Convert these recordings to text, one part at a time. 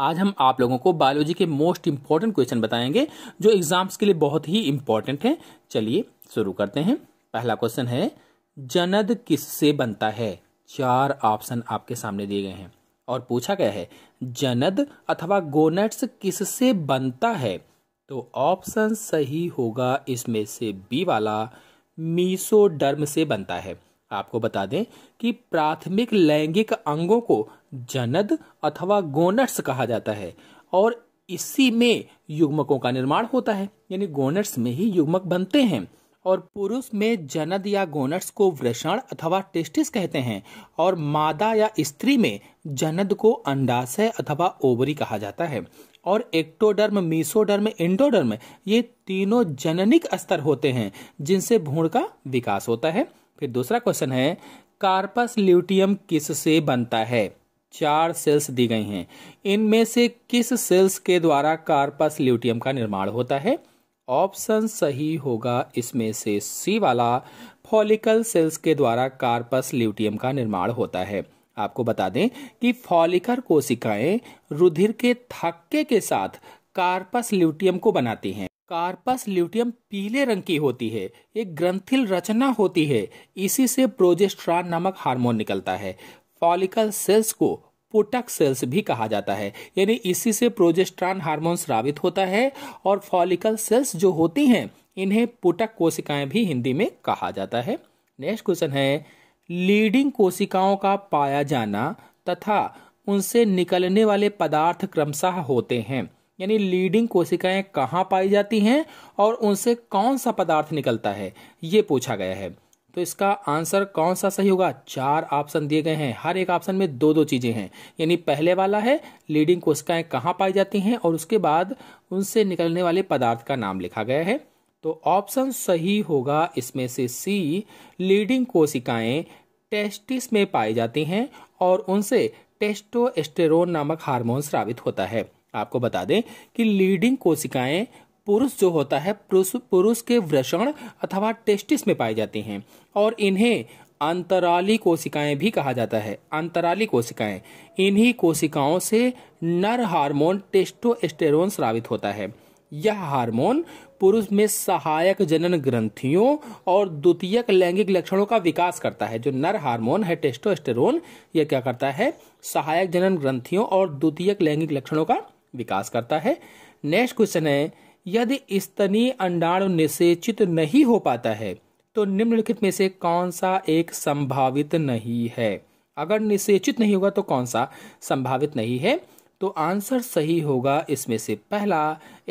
आज हम आप लोगों को बायोलॉजी के मोस्ट इंपॉर्टेंट क्वेश्चन बताएंगे जो एग्जाम्स के लिए बहुत ही इंपॉर्टेंट है चलिए शुरू करते हैं पहला क्वेश्चन है जनद किससे बनता है चार ऑप्शन आपके सामने दिए गए हैं और पूछा गया है जनद अथवा गोनेट्स किससे बनता है तो ऑप्शन सही होगा इसमें से बी वाला मीसोडर्म से बनता है आपको बता दें कि प्राथमिक लैंगिक अंगों को जनद अथवा गोनट्स कहा जाता है और इसी में युग्मकों का निर्माण होता है यानी गोनट्स में ही युग्मक बनते हैं और पुरुष में जनद या गोनट्स को वृषण अथवा टेस्टिस कहते हैं और मादा या स्त्री में जनद को अंडाशय अथवा ओवरी कहा जाता है और एक्टोडर्म मीसोडर्म इंडोडर्म ये तीनों जननिक स्तर होते हैं जिनसे भूण का विकास होता है फिर दूसरा क्वेश्चन है कार्पस ल्यूटियम किस से बनता है चार सेल्स दी गई हैं इनमें से किस सेल्स के द्वारा कार्पस ल्यूटियम का निर्माण होता है ऑप्शन सही होगा इसमें से सी वाला फॉलिकल सेल्स के द्वारा कार्पस ल्यूटियम का निर्माण होता है आपको बता दें कि फॉलिकर कोशिकाएं रुधिर के थक्के के साथ कार्पस ल्यूटियम को बनाती हैं कार्पस ल्यूटियम पीले रंग की होती है एक ग्रंथिल रचना होती है इसी से प्रोजेस्ट्रान नामक हार्मोन निकलता है फॉलिकल सेल्स को पुटक सेल्स भी कहा जाता है यानी इसी से प्रोजेस्ट्रान हार्मोन स्रावित होता है और फॉलिकल सेल्स जो होती हैं इन्हें पुटक कोशिकाएं भी हिंदी में कहा जाता है नेक्स्ट क्वेश्चन है लीडिंग कोशिकाओं का पाया जाना तथा उनसे निकलने वाले पदार्थ क्रमशः होते हैं यानी लीडिंग कोशिकाएं कहाँ पाई जाती हैं और उनसे कौन सा पदार्थ निकलता है ये पूछा गया है तो इसका आंसर कौन सा सही होगा चार ऑप्शन दिए गए हैं हर एक ऑप्शन में दो दो चीज़ें हैं यानी पहले वाला है लीडिंग कोशिकाएं कहाँ पाई जाती हैं और उसके बाद उनसे निकलने वाले पदार्थ का नाम लिखा गया है तो ऑप्शन सही होगा इसमें से सी लीडिंग कोशिकाएं टेस्टिस में पाई जाती हैं और उनसे टेस्टोस्टेरोन नामक हार्मोन स्रावित होता है आपको बता दें कि लीडिंग कोशिकाएं पुरुष जो होता है पुरुष के वृषण अथवा टेस्टिस में पाई जाती हैं और इन्हें अंतराली कोशिकाएं भी कहा जाता है अंतराली कोशिकाएं इन्हीं कोशिकाओं से नर हार्मोन टेस्टोस्टेरोन स्रावित होता है यह हार्मोन पुरुष में सहायक जनन ग्रंथियों और द्वितीयक लैंगिक लक्षणों का विकास करता है जो नर हार्मोन है टेस्टोस्टेरोन यह क्या करता है सहायक जनन ग्रंथियों और द्वितीयक लैंगिक लक्षणों का विकास करता है नेक्स्ट क्वेश्चन है यदि स्तनीय अंडाणु निषेचित नहीं हो पाता है तो निम्नलिखित में से कौन सा एक संभावित नहीं है अगर निषेचित नहीं होगा तो कौन सा संभावित नहीं है तो आंसर सही होगा इसमें से पहला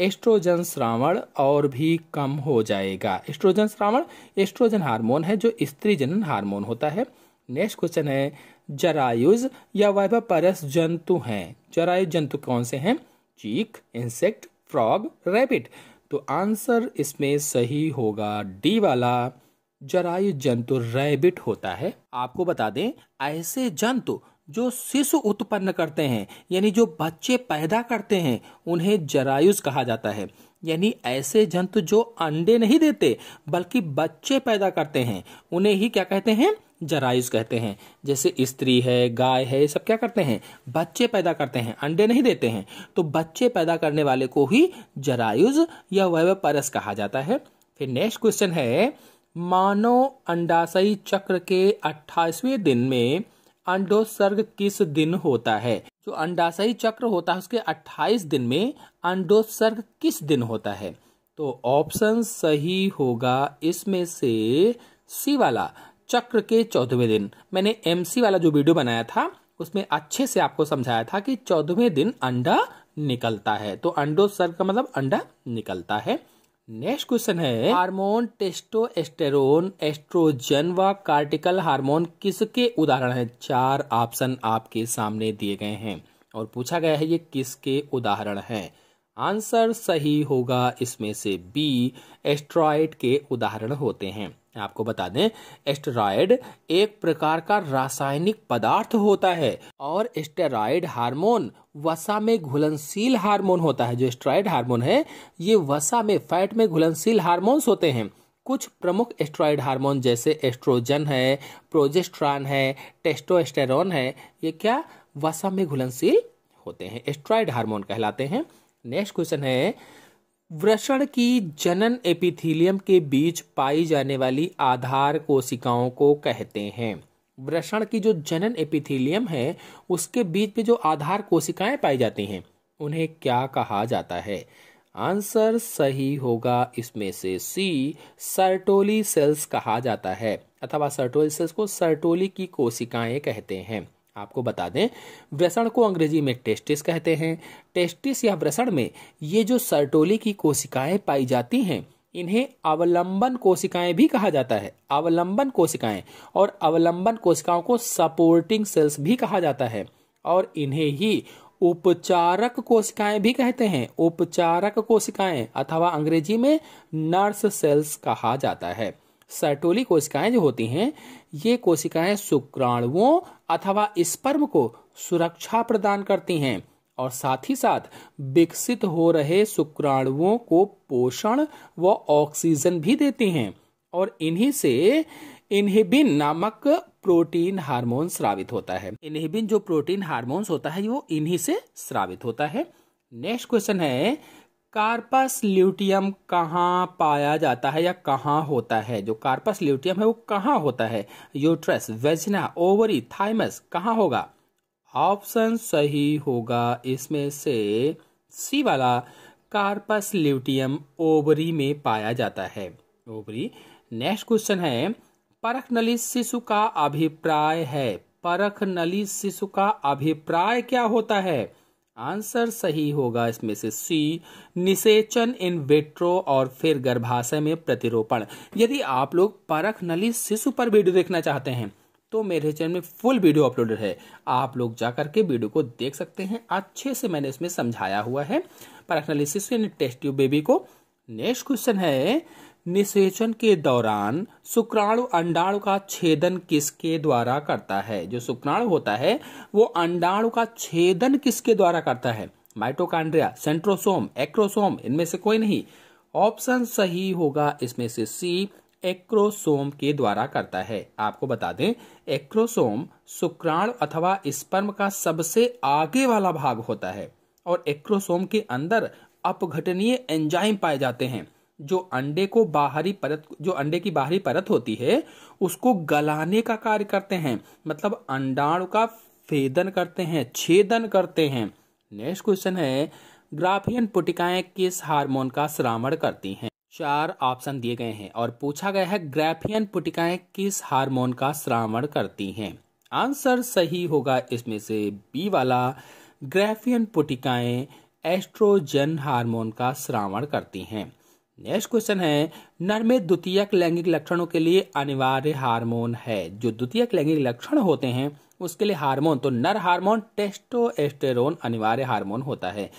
एस्ट्रोजन श्रावण और भी कम हो जाएगा एस्ट्रोजन श्रावण एस्ट्रोजन हार्मोन है जो स्त्री जनन हार्मोन होता है नेक्स्ट क्वेश्चन है जरायुज या वैभव परस जंतु हैं जरायु जंतु कौन से हैं चीक इंसेक्ट फ्रॉग रैबिट तो आंसर इसमें सही होगा डी वाला जरायु जंतु रैबिट होता है आपको बता दें ऐसे जंतु जो शिशु उत्पन्न करते हैं यानी जो बच्चे पैदा करते हैं उन्हें जरायुज कहा जाता है यानी ऐसे जंतु जो अंडे नहीं देते बल्कि बच्चे पैदा करते हैं उन्हें ही क्या कहते हैं जरायुज कहते हैं जैसे स्त्री है गाय है सब क्या करते हैं बच्चे पैदा करते हैं अंडे नहीं देते हैं तो बच्चे पैदा करने वाले को ही जरायुज या वैव परस कहा जाता है फिर नेक्स्ट क्वेश्चन है मानव अंडाशयी चक्र के अट्ठाईसवें दिन में अंडोत्सर्ग किस दिन होता है जो अंडाशयी चक्र होता है उसके 28 दिन में अंडोत्सर्ग किस दिन होता है तो ऑप्शन सही होगा इसमें से सी वाला चक्र के चौदहवें दिन मैंने एमसी वाला जो वीडियो बनाया था उसमें अच्छे से आपको समझाया था कि चौदहवें दिन अंडा निकलता है तो अंडोत्सर्ग का मतलब अंडा निकलता है नेक्स्ट क्वेश्चन है हार्मोन टेस्टोस्टेरोन एस्ट्रोजन व कार्टिकल हार्मोन किसके उदाहरण है चार ऑप्शन आपके सामने दिए गए हैं और पूछा गया है ये किसके उदाहरण हैं आंसर सही होगा इसमें से बी एस्ट्रॉइड के उदाहरण होते हैं आपको बता दें एस्टेराइड एक प्रकार का रासायनिक पदार्थ होता है और एस्टेराइड हार्मोन वसा में घुलनशील हार्मोन होता है जो एस्टेराइड हार्मोन है ये वसा में फैट में घुलनशील हार्मोन्स होते हैं कुछ प्रमुख एस्ट्रॉयड हार्मोन जैसे एस्ट्रोजन है प्रोजेस्ट्रॉन है टेस्टोस्टेरॉन है ये क्या वसा में घुलनशील होते हैं एस्ट्रॉयड हार्मोन कहलाते हैं नेक्स्ट क्वेश्चन है वृषण की जनन एपिथीलियम के बीच पाई जाने वाली आधार कोशिकाओं को कहते हैं वृषण की जो जनन एपिथीलियम है उसके बीच में जो आधार कोशिकाएं पाई जाती हैं उन्हें क्या कहा जाता है आंसर सही होगा इसमें से सी सर्टोली सेल्स कहा जाता है अथवा सर्टोली सेल्स को सर्टोली की कोशिकाएं कहते हैं आपको बता दें व्रसण को अंग्रेजी में टेस्टिस कहते हैं टेस्टिस या व्रसण में ये जो सर्टोली की कोशिकाएं पाई जाती हैं इन्हें अवलंबन कोशिकाएं भी कहा जाता है अवलंबन कोशिकाएं और अवलंबन कोशिकाओं को सपोर्टिंग सेल्स भी कहा जाता है और इन्हें ही उपचारक कोशिकाएं भी कहते हैं उपचारक कोशिकाएं अथवा अंग्रेजी में नर्स सेल्स कहा जाता है सर्टोली कोशिकाएं जो होती हैं ये कोशिकाएं शुक्राणुओं अथवा स्पर्म को सुरक्षा प्रदान करती हैं और साथ ही साथ विकसित हो रहे शुक्राणुओं को पोषण व ऑक्सीजन भी देती हैं और इन्हीं से इन्हीं नामक प्रोटीन हार्मोन स्रावित होता है इन्हीं जो प्रोटीन हार्मोन्स होता है वो इन्हीं से स्रावित होता है नेक्स्ट क्वेश्चन है कार्पस ल्यूटियम कहाँ पाया जाता है या कहाँ होता है जो कार्पस ल्यूटियम है वो कहाँ होता है यूट्रस वेजना ओवरी थाइमस कहाँ होगा ऑप्शन सही होगा इसमें से सी वाला कार्पस ल्यूटियम ओवरी में पाया जाता है ओवरी नेक्स्ट क्वेश्चन है परख नली शिशु का अभिप्राय है परख नली शिशु का अभिप्राय क्या होता है आंसर सही होगा इसमें से सी निषेचन इन विट्रो और फिर गर्भाशय में प्रतिरोपण यदि आप लोग परख नली शिशु पर वीडियो देखना चाहते हैं तो मेरे चैनल में फुल वीडियो अपलोडेड है आप लोग जाकर के वीडियो को देख सकते हैं अच्छे से मैंने इसमें समझाया हुआ है परख नली शिशु यानी टेस्ट बेबी को नेक्स्ट क्वेश्चन है निषेचन के दौरान शुक्राणु अंडाणु का छेदन किसके द्वारा करता है जो शुक्राणु होता है वो अंडाणु का छेदन किसके द्वारा करता है माइटोकांड्रिया सेंट्रोसोम एक्रोसोम इनमें से कोई नहीं ऑप्शन सही होगा इसमें से सी एक्रोसोम के द्वारा करता है आपको बता दें एक्रोसोम शुक्राणु अथवा स्पर्म का सबसे आगे वाला भाग होता है और एक्रोसोम के अंदर अपघटनीय एंजाइम पाए जाते हैं जो अंडे को बाहरी परत जो अंडे की बाहरी परत होती है उसको गलाने का कार्य करते हैं मतलब अंडाणु का फेदन करते हैं छेदन करते हैं नेक्स्ट क्वेश्चन है ग्राफियन पुटिकाएं किस हार्मोन का श्रावण करती हैं चार ऑप्शन दिए गए हैं और पूछा गया है ग्राफियन पुटिकाएं किस हार्मोन का श्रावण करती हैं आंसर सही होगा इसमें से बी वाला ग्राफियन पुटिकाएं एस्ट्रोजन हार्मोन का श्रावण करती हैं नेक्स्ट क्वेश्चन है नर में द्वितीयक लैंगिक लक्षणों के लिए अनिवार्य हार्मोन है जो द्वितीयक लैंगिक लक्षण होते हैं उसके लिए हार्मोन तो नर हार्मोन टेस्टोस्टेरोन अनिवार्य हार्मोन होता है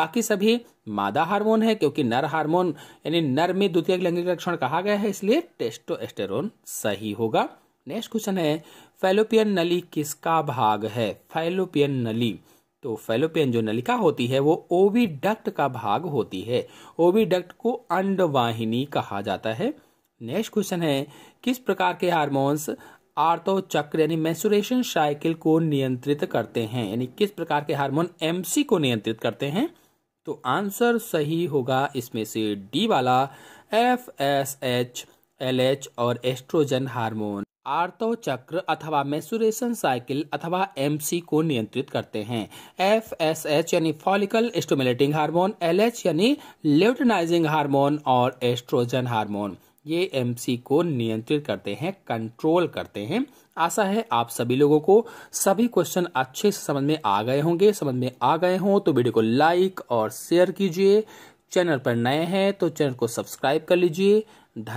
बाकी सभी मादा हार्मोन है क्योंकि नर हार्मोन यानी नर में द्वितीयक लैंगिक लक्षण कहा गया है इसलिए टेस्टोस्टेरोन सही होगा नेक्स्ट क्वेश्चन है फैलोपियन नली किसका भाग है फैलोपियन नली तो फेलोपियन जो नलिका होती है वो ओवी डक्ट का भाग होती है ओवी डक्ट को अंडवाहिनी कहा जाता है नेक्स्ट क्वेश्चन है किस प्रकार के हार्मोन्स आर्तो चक्र यानी मैसुरेशन साइकिल को नियंत्रित करते हैं यानी किस प्रकार के हार्मोन एमसी को नियंत्रित करते हैं तो आंसर सही होगा इसमें से डी वाला F S H L H और एस्ट्रोजन हार्मोन आर्तव चक्र अथवा मेसुरेशन साइकिल अथवा एमसी को नियंत्रित करते हैं एफ एस एच यानी follicle stimulating hormone L H यानी ल्यूटनाइजिंग हार्मोन और एस्ट्रोजन हार्मोन ये एमसी को नियंत्रित करते हैं कंट्रोल करते हैं आशा है आप सभी लोगों को सभी क्वेश्चन अच्छे से समझ में आ गए होंगे समझ में आ गए हों तो वीडियो को लाइक और शेयर कीजिए चैनल पर नए हैं तो चैनल को सब्सक्राइब कर लीजिए